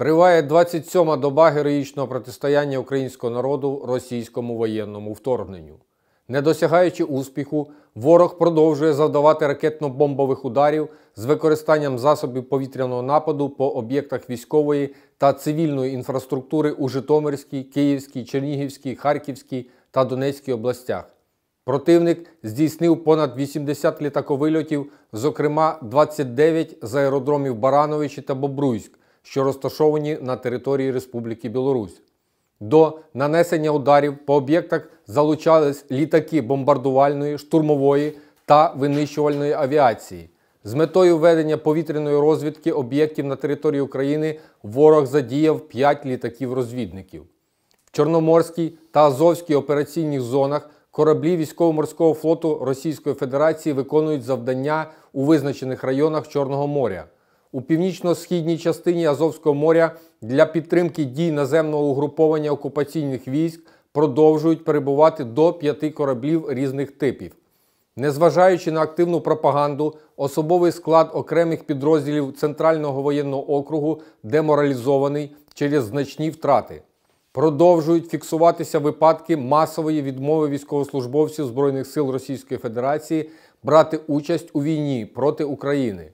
Триває 27-ма доба героїчного протистояння українського народу російському воєнному вторгненню. Не досягаючи успіху, ворог продовжує завдавати ракетно-бомбових ударів з використанням засобів повітряного нападу по об'єктах військової та цивільної інфраструктури у Житомирській, Київській, Чернігівській, Харківській та Донецькій областях. Противник здійснив понад 80 літаковильотів, зокрема 29 з аеродромів Барановичі та Бобруйськ що розташовані на території Республіки Білорусь. До нанесення ударів по об'єктах залучались літаки бомбардувальної, штурмової та винищувальної авіації. З метою ведення повітряної розвідки об'єктів на території України ворог задіяв 5 літаків-розвідників. В Чорноморській та Азовській операційних зонах кораблі військово-морського флоту Російської Федерації виконують завдання у визначених районах Чорного моря у північно-східній частині Азовського моря для підтримки дій наземного угруповання окупаційних військ продовжують перебувати до п'яти кораблів різних типів. Незважаючи на активну пропаганду, особовий склад окремих підрозділів Центрального воєнного округу деморалізований через значні втрати. Продовжують фіксуватися випадки масової відмови військовослужбовців Збройних сил Російської Федерації брати участь у війні проти України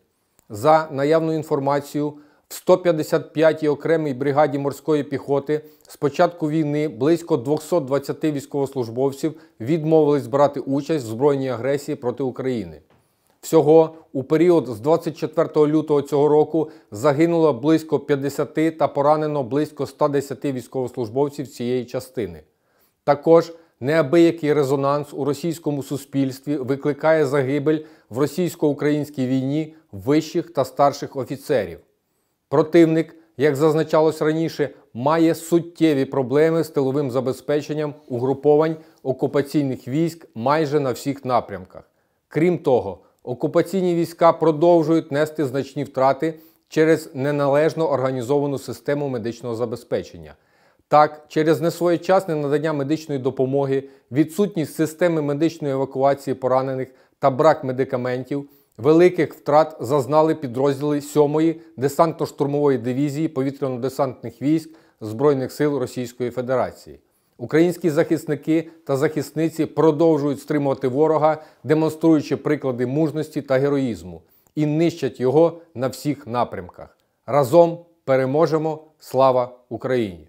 за наявну інформацію. В 155-й окремій бригаді морської піхоти з початку війни близько 220 військовослужбовців відмовились брати участь в збройній агресії проти України. Всього у період з 24 лютого цього року загинуло близько 50 та поранено близько 110 військовослужбовців цієї частини. Також Неабиякий резонанс у російському суспільстві викликає загибель в російсько-українській війні вищих та старших офіцерів. Противник, як зазначалось раніше, має суттєві проблеми з тиловим забезпеченням угруповань окупаційних військ майже на всіх напрямках. Крім того, окупаційні війська продовжують нести значні втрати через неналежно організовану систему медичного забезпечення. Так, через несвоєчасне надання медичної допомоги, відсутність системи медичної евакуації поранених та брак медикаментів, великих втрат зазнали підрозділи 7-ї десантно-штурмової дивізії повітряно-десантних військ Збройних сил Російської Федерації. Українські захисники та захисниці продовжують стримувати ворога, демонструючи приклади мужності та героїзму, і нищать його на всіх напрямках. Разом переможемо! Слава Україні!